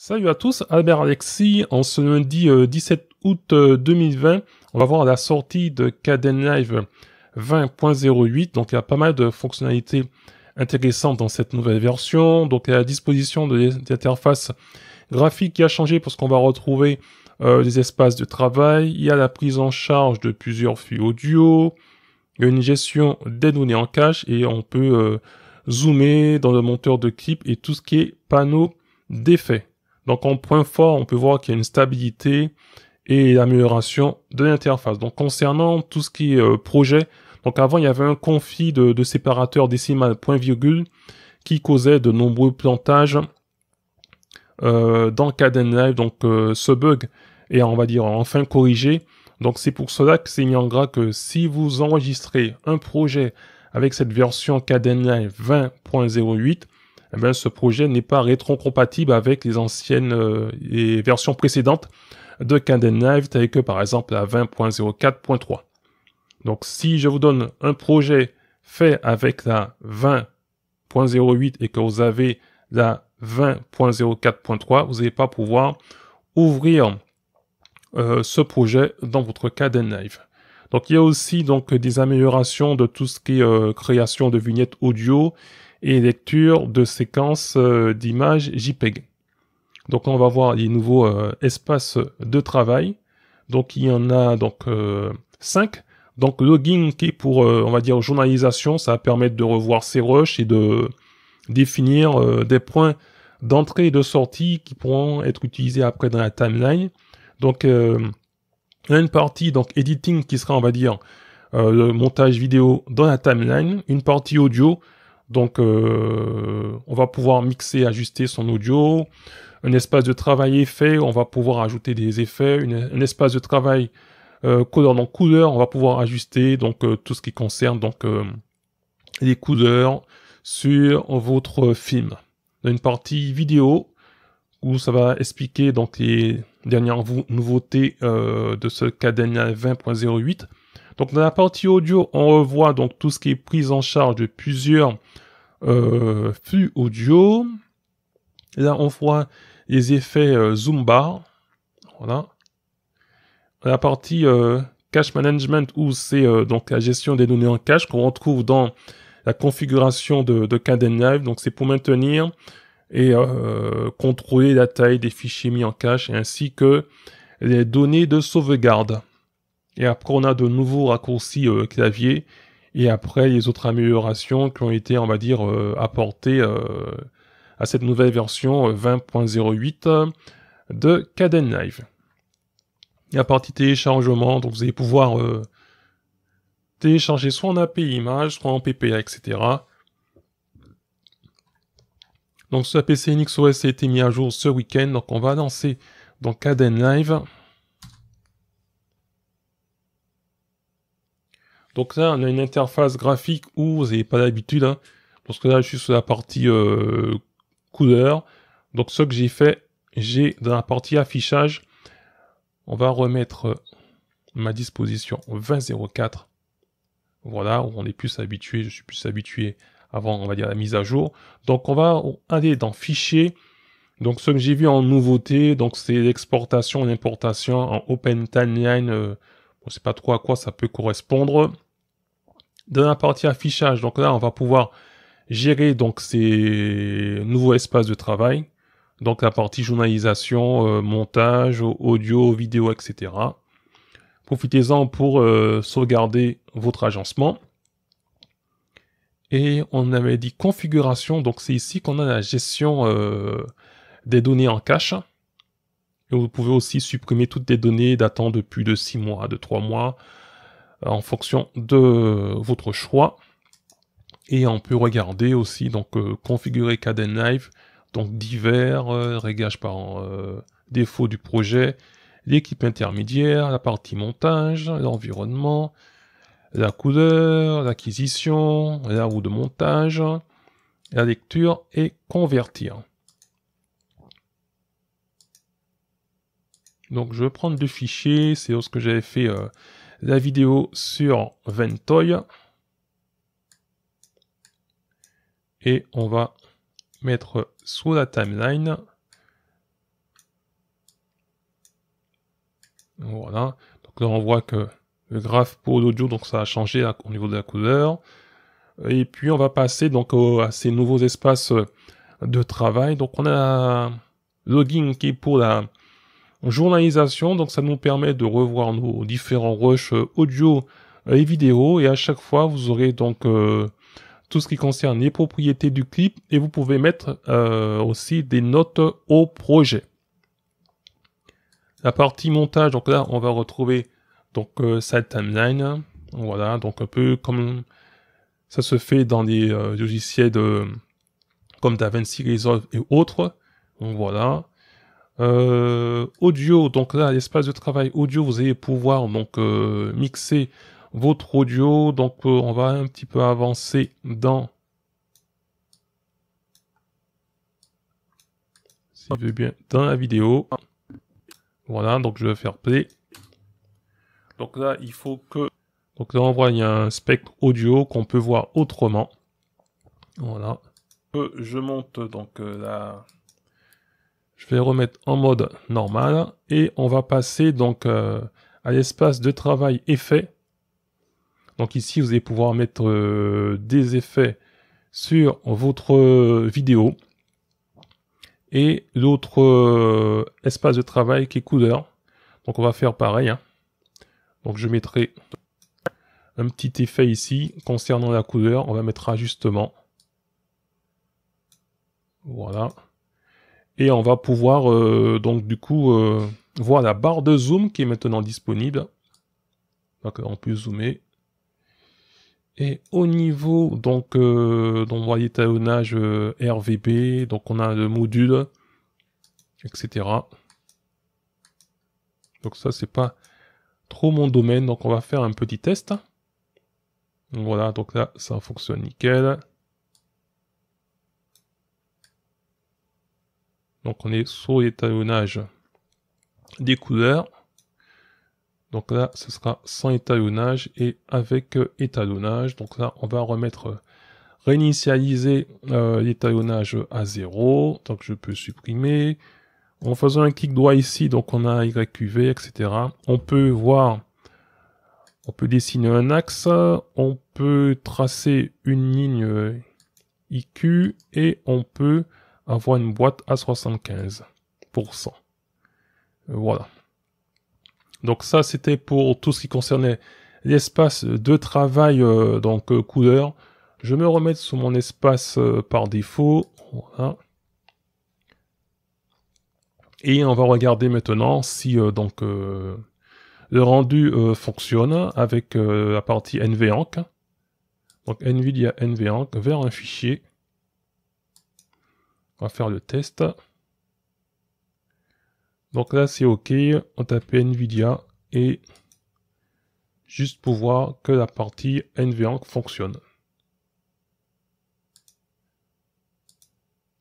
Salut à tous, Albert Alexis. En ce lundi 17 euh, août 2020, euh, on va voir la sortie de Caden Live 20.08. Donc il y a pas mal de fonctionnalités intéressantes dans cette nouvelle version. Donc à la disposition de l'interface graphique qui a changé parce qu'on va retrouver euh, les espaces de travail. Il y a la prise en charge de plusieurs flux audio. Il y a une gestion des données en cache et on peut zoomer dans le monteur de clip et tout ce qui est panneau d'effet. Donc en point fort, on peut voir qu'il y a une stabilité et l'amélioration de l'interface. Donc concernant tout ce qui est euh, projet, donc avant il y avait un conflit de, séparateur décimal point virgule qui causait de nombreux plantages euh, dans CadenLive. Donc euh, ce bug est on va dire enfin corrigé. Donc c'est pour cela que c'est mis en gras que si vous enregistrez un projet avec cette version CadenLive 20.08, eh ben, ce projet n'est pas rétro avec les anciennes euh, versions précédentes de Candle avec telles que par exemple la 20.04.3. Donc si je vous donne un projet fait avec la 20.08 et que vous avez la 20.04.3, vous n'allez pas pouvoir ouvrir euh, ce projet dans votre Caden Donc il y a aussi donc des améliorations de tout ce qui est euh, création de vignettes audio et lecture de séquences euh, d'images JPEG. Donc on va voir les nouveaux euh, espaces de travail. Donc il y en a donc 5. Euh, donc logging qui est pour on va dire journalisation, ça va permettre de revoir ses rushs et de définir des points d'entrée et de sortie qui pourront être utilisés après dans la timeline. Donc une partie donc editing qui sera on va dire le montage vidéo dans la timeline, une partie audio donc, euh, on va pouvoir mixer, ajuster son audio. Un espace de travail effet, on va pouvoir ajouter des effets. un espace de travail euh, couleur, donc couleur, on va pouvoir ajuster donc euh, tout ce qui concerne donc les couleurs sur votre film. une partie vidéo où ça va expliquer donc les dernières nouveautés de ce Cadena 20.08 donc dans la partie audio, on revoit donc tout ce qui est prise en charge de plusieurs euh, flux audio. Là, on voit les effets Zoom euh, Zumba. Voilà. La partie euh, cache management où c'est euh, donc la gestion des données en cache qu'on retrouve dans la configuration de, de Live. Donc c'est pour maintenir et contrôler la taille des fichiers mis en cache ainsi que les données de sauvegarde. Et après, on a de nouveaux raccourcis euh, clavier. Et après, les autres améliorations qui ont été, on va dire, euh, apportées euh, à cette nouvelle version 20.08 de Caden Live. La partie téléchargement, donc vous allez pouvoir télécharger soit en API image, soit en PPA, etc. Donc ce APC NixOS a été mis à jour ce week-end, donc on va lancer dans Caden Live. Donc là, on a une interface graphique où vous n'avez pas l'habitude, hein. parce que là, je suis sur la partie euh, couleur. Donc ce que j'ai fait, j'ai dans la partie affichage, on va remettre euh, ma disposition 2004. Voilà, on est plus habitué, je suis plus habitué avant, on va dire, la mise à jour. Donc on va aller dans Fichier. Donc ce que j'ai vu en nouveauté, donc c'est l'exportation, l'importation en Open Timeline. Euh, on ne sait pas trop à quoi ça peut correspondre. Dans la partie affichage, donc là, on va pouvoir gérer donc ces nouveaux espaces de travail. Donc la partie journalisation, euh, montage, audio, vidéo, etc. Profitez-en pour euh, sauvegarder votre agencement. Et on avait dit configuration, donc c'est ici qu'on a la gestion euh, des données en cache. Et vous pouvez aussi supprimer toutes les données datant de plus de 6 mois, de 3 mois, euh, en fonction de votre choix. Et on peut regarder aussi, donc, euh, configurer Caden Live, donc divers, euh, réglages par euh, défaut du projet, l'équipe intermédiaire, la partie montage, l'environnement, la couleur, l'acquisition, la roue de montage, la lecture et convertir. Donc je vais prendre deux fichiers, c'est ce que j'avais fait euh, la vidéo sur Ventoy. Et on va mettre sous la timeline. Voilà. Donc là on voit que le graphe pour l'audio, donc ça a changé au niveau de la couleur. Et puis on va passer donc à ces nouveaux espaces euh, de travail. Donc on a login qui est pour la, journalisation, donc ça nous permet de revoir nos différents rushs euh, audio euh, et vidéo, et à chaque fois vous aurez donc euh, tout ce qui concerne les propriétés du clip, et vous pouvez mettre aussi des notes au projet. La partie montage, donc là on va retrouver donc cette timeline, voilà, donc un peu comme ça se fait dans les logiciels de, comme DaVinci Resolve et autres, donc voilà. Euh, audio, donc là, l'espace de travail audio, vous allez pouvoir donc euh, mixer votre audio. Donc euh, on va un petit peu avancer dans... Si bien, dans la vidéo. Voilà, donc je vais faire play. Donc là, il faut que... Donc là, on voit, il y a un spectre audio qu'on peut voir autrement. Voilà. Je monte donc la... Je vais remettre en mode normal et on va passer donc euh, à l'espace de travail effet. Donc ici, vous allez pouvoir mettre euh, des effets sur votre vidéo et l'autre euh, espace de travail qui est couleur. Donc on va faire pareil. Hein. Donc je mettrai un petit effet ici concernant la couleur. On va mettre ajustement. Voilà et on va pouvoir euh, donc du coup euh, voir la barre de zoom qui est maintenant disponible. Donc on peut zoomer. Et au niveau donc euh, donc voyez RVB, donc on a le module, etc. Donc ça c'est pas trop mon domaine, donc on va faire un petit test. Voilà, donc là ça fonctionne nickel. Donc on est sur l'étalonnage des couleurs. Donc là, ce sera sans étalonnage et avec euh, étalonnage. Donc là, on va remettre, euh, réinitialiser euh, l'étalonnage à 0. Donc je peux supprimer. En faisant un clic droit ici, donc on a YQV, etc. On peut voir, on peut dessiner un axe, on peut tracer une ligne IQ et on peut avoir une boîte à 75%. Voilà. Donc ça, c'était pour tout ce qui concernait l'espace de travail, euh, donc euh, couleur. Je me remets sur mon espace euh, par défaut. Voilà. Et on va regarder maintenant si donc le rendu fonctionne avec la partie nvenc. Donc nvidia nvenc vers un fichier. On va faire le test. Donc là, c'est OK. On tape NVIDIA et juste pour voir que la partie NVENC fonctionne.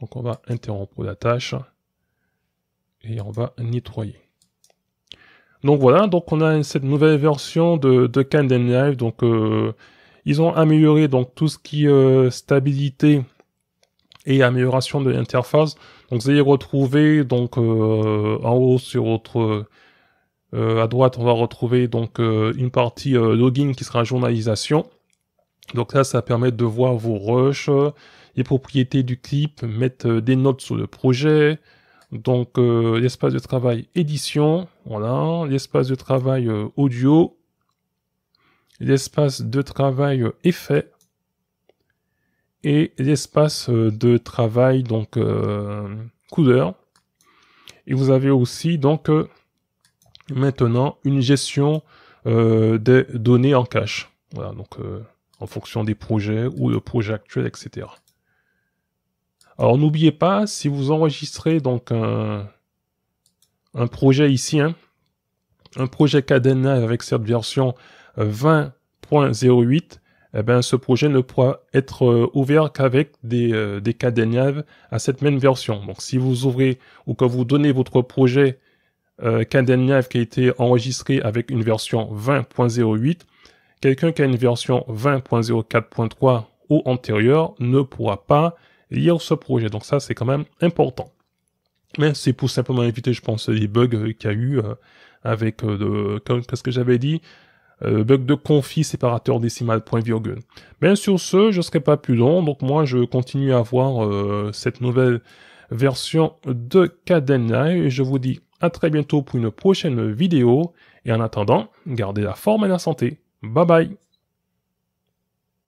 Donc on va interrompre la tâche et on va nettoyer. Donc voilà, donc on a cette nouvelle version de, de Live. Donc euh, ils ont amélioré donc tout ce qui est euh, stabilité et amélioration de l'interface. Donc vous allez retrouver donc euh, en haut sur votre euh, à droite on va retrouver donc euh, une partie login qui sera journalisation. Donc là ça permet de voir vos rushs, les propriétés du clip, mettre des notes sur le projet. Donc l'espace de travail édition, voilà, l'espace de travail audio, l'espace de travail effet et l'espace euh, de travail, donc euh, couleur. Et vous avez aussi donc euh, maintenant une gestion des données en cache. Voilà, donc en fonction des projets ou le projet actuel, etc. Alors n'oubliez pas, si vous enregistrez donc un, projet ici, hein, un projet Cadena avec cette version 20.08, eh bien, ce projet ne pourra être euh, ouvert qu'avec des, euh, des à cette même version. Donc si vous ouvrez ou que vous donnez votre projet euh, qui a été enregistré avec une version 20.08, quelqu'un qui a une version 20.04.3 ou antérieure ne pourra pas lire ce projet. Donc ça, c'est quand même important. Mais c'est pour simplement éviter, je pense, les bugs qu'il y a eu euh, avec, qu'est-ce que j'avais dit euh, bug de confi séparateur décimal point virgule. Bien sur ce, je serai pas plus long, donc moi je continue à voir euh, cette nouvelle version de Cadena et je vous dis à très bientôt pour une prochaine vidéo et en attendant, gardez la forme et la santé. Bye bye